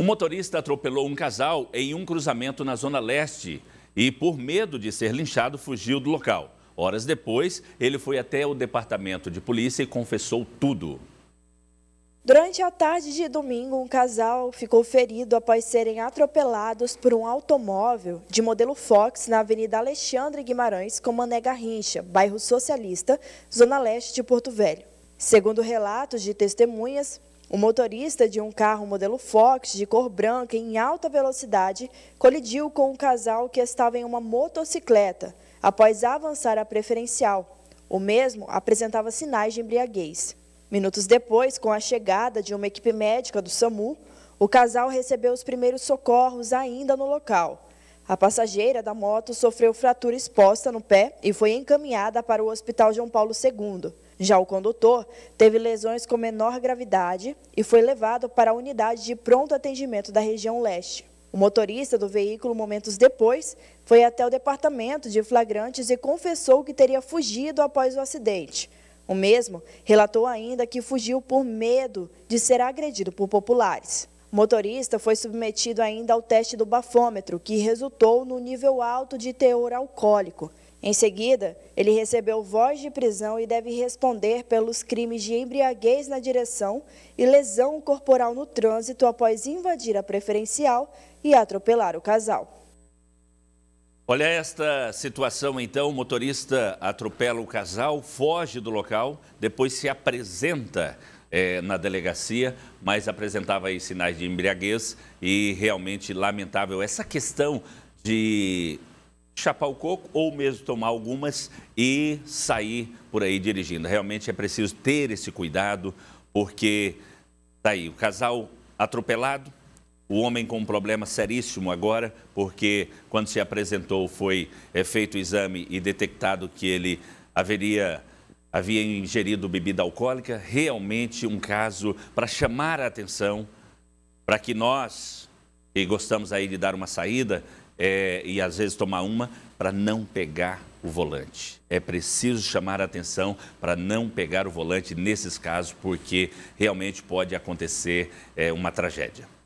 Um motorista atropelou um casal em um cruzamento na Zona Leste e, por medo de ser linchado, fugiu do local. Horas depois, ele foi até o departamento de polícia e confessou tudo. Durante a tarde de domingo, um casal ficou ferido após serem atropelados por um automóvel de modelo Fox na Avenida Alexandre Guimarães, com Mané Garrincha, bairro Socialista, Zona Leste de Porto Velho. Segundo relatos de testemunhas, o motorista de um carro modelo Fox de cor branca em alta velocidade colidiu com um casal que estava em uma motocicleta após avançar a preferencial. O mesmo apresentava sinais de embriaguez. Minutos depois, com a chegada de uma equipe médica do SAMU, o casal recebeu os primeiros socorros ainda no local. A passageira da moto sofreu fratura exposta no pé e foi encaminhada para o Hospital João Paulo II. Já o condutor teve lesões com menor gravidade e foi levado para a unidade de pronto atendimento da região leste. O motorista do veículo, momentos depois, foi até o departamento de flagrantes e confessou que teria fugido após o acidente. O mesmo relatou ainda que fugiu por medo de ser agredido por populares. O motorista foi submetido ainda ao teste do bafômetro, que resultou no nível alto de teor alcoólico. Em seguida, ele recebeu voz de prisão e deve responder pelos crimes de embriaguez na direção e lesão corporal no trânsito após invadir a preferencial e atropelar o casal. Olha esta situação então, o motorista atropela o casal, foge do local, depois se apresenta é, na delegacia, mas apresentava aí sinais de embriaguez e realmente lamentável essa questão de chapar o coco ou mesmo tomar algumas e sair por aí dirigindo. Realmente é preciso ter esse cuidado, porque tá aí o casal atropelado, o homem com um problema seríssimo agora, porque quando se apresentou foi é, feito o exame e detectado que ele haveria havia ingerido bebida alcoólica, realmente um caso para chamar a atenção, para que nós, que gostamos aí de dar uma saída é, e às vezes tomar uma, para não pegar o volante. É preciso chamar a atenção para não pegar o volante nesses casos, porque realmente pode acontecer é, uma tragédia.